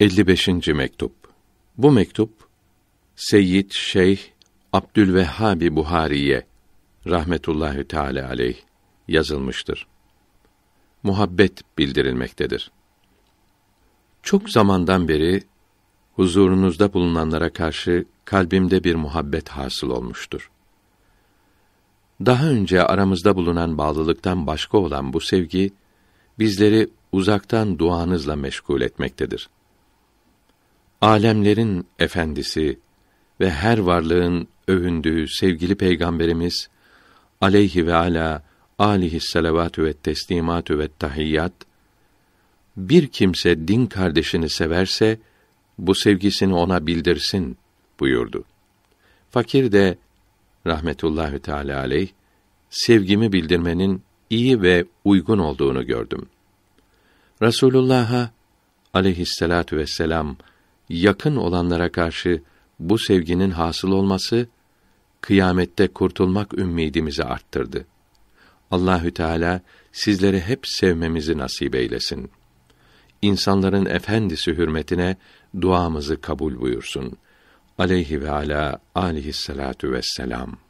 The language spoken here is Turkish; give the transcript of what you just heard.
55. mektup. Bu mektup Seyyid Şeyh Abdülvehhabi Buhari'ye rahmetullahi teala aleyh yazılmıştır. Muhabbet bildirilmektedir. Çok zamandan beri huzurunuzda bulunanlara karşı kalbimde bir muhabbet hasıl olmuştur. Daha önce aramızda bulunan bağlılıktan başka olan bu sevgi bizleri uzaktan duanızla meşgul etmektedir.'' Alemlerin efendisi ve her varlığın övündüğü sevgili peygamberimiz aleyhi ve ala alihi salavatü ve teslimatü ve tahiyyat bir kimse din kardeşini severse bu sevgisini ona bildirsin buyurdu. Fakir de rahmetullahi teala aleyh sevgimi bildirmenin iyi ve uygun olduğunu gördüm. Rasulullah'a aleyhisselatu vesselam yakın olanlara karşı bu sevginin hasıl olması kıyamette kurtulmak ümidimizi arttırdı. Allahü Teala sizleri hep sevmemizi nasip eylesin. İnsanların efendisi hürmetine duamızı kabul buyursun. Aleyhi ve ala alihi salatu vesselam.